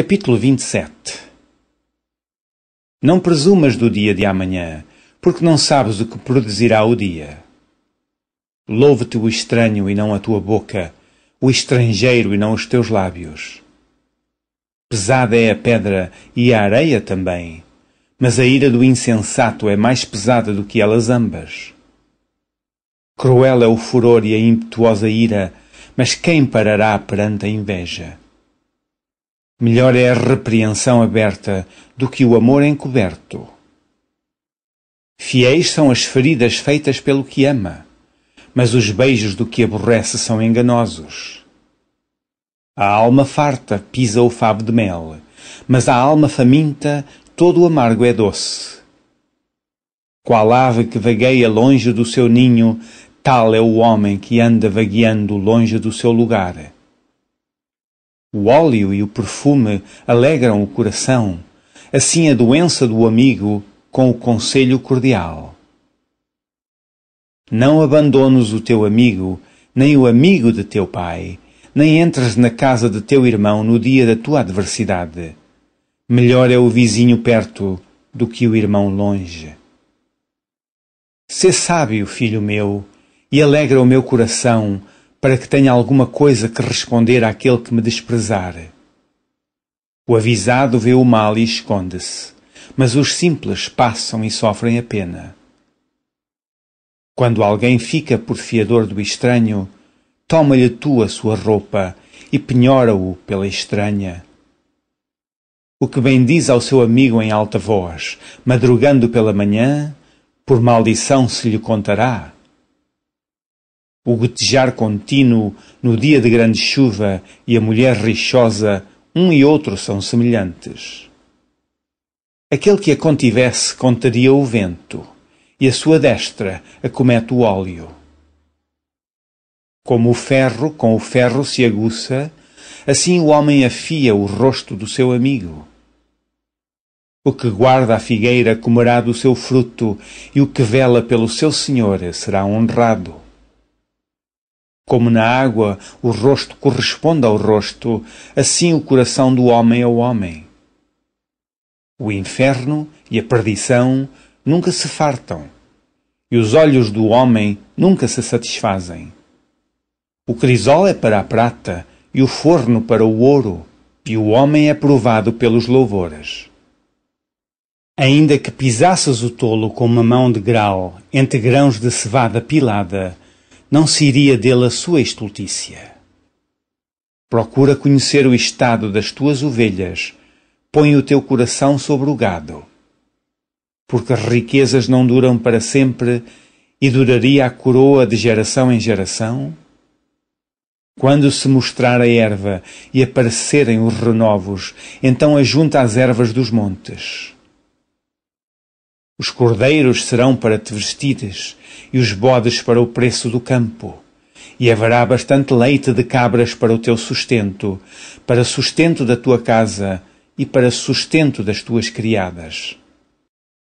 Capítulo 27 Não presumas do dia de amanhã, porque não sabes o que produzirá o dia. Louve-te o estranho e não a tua boca, o estrangeiro e não os teus lábios. Pesada é a pedra e a areia também, mas a ira do insensato é mais pesada do que elas ambas. Cruel é o furor e a impetuosa ira, mas quem parará perante a inveja? Melhor é a repreensão aberta do que o amor encoberto. Fiéis são as feridas feitas pelo que ama, mas os beijos do que aborrece são enganosos. A alma farta pisa o favo de mel, mas a alma faminta todo o amargo é doce. Qual ave que vagueia longe do seu ninho, tal é o homem que anda vagueando longe do seu lugar o óleo e o perfume alegram o coração, assim a doença do amigo com o conselho cordial. Não abandones o teu amigo, nem o amigo de teu pai, nem entres na casa de teu irmão no dia da tua adversidade. Melhor é o vizinho perto do que o irmão longe. Sê sábio, filho meu, e alegra o meu coração para que tenha alguma coisa que responder àquele que me desprezar. O avisado vê o mal e esconde-se, mas os simples passam e sofrem a pena. Quando alguém fica por fiador do estranho, toma-lhe tu a sua roupa e penhora-o pela estranha. O que bendiz ao seu amigo em alta voz, madrugando pela manhã, por maldição se lhe contará o gotejar contínuo no dia de grande chuva e a mulher rixosa, um e outro são semelhantes. Aquele que a contivesse contaria o vento, e a sua destra acomete o óleo. Como o ferro com o ferro se aguça, assim o homem afia o rosto do seu amigo. O que guarda a figueira comerá do seu fruto, e o que vela pelo seu senhor será honrado. Como na água o rosto corresponde ao rosto, assim o coração do homem ao é homem. O inferno e a perdição nunca se fartam, e os olhos do homem nunca se satisfazem. O crisol é para a prata, e o forno para o ouro, e o homem é provado pelos louvores. Ainda que pisasses o tolo com uma mão de grau entre grãos de cevada pilada, não se iria dele a sua estultícia. Procura conhecer o estado das tuas ovelhas, põe o teu coração sobre o gado. Porque as riquezas não duram para sempre e duraria a coroa de geração em geração? Quando se mostrar a erva e aparecerem os renovos, então ajunta as ervas dos montes. Os cordeiros serão para te vestires, e os bodes para o preço do campo. E haverá bastante leite de cabras para o teu sustento, para sustento da tua casa e para sustento das tuas criadas.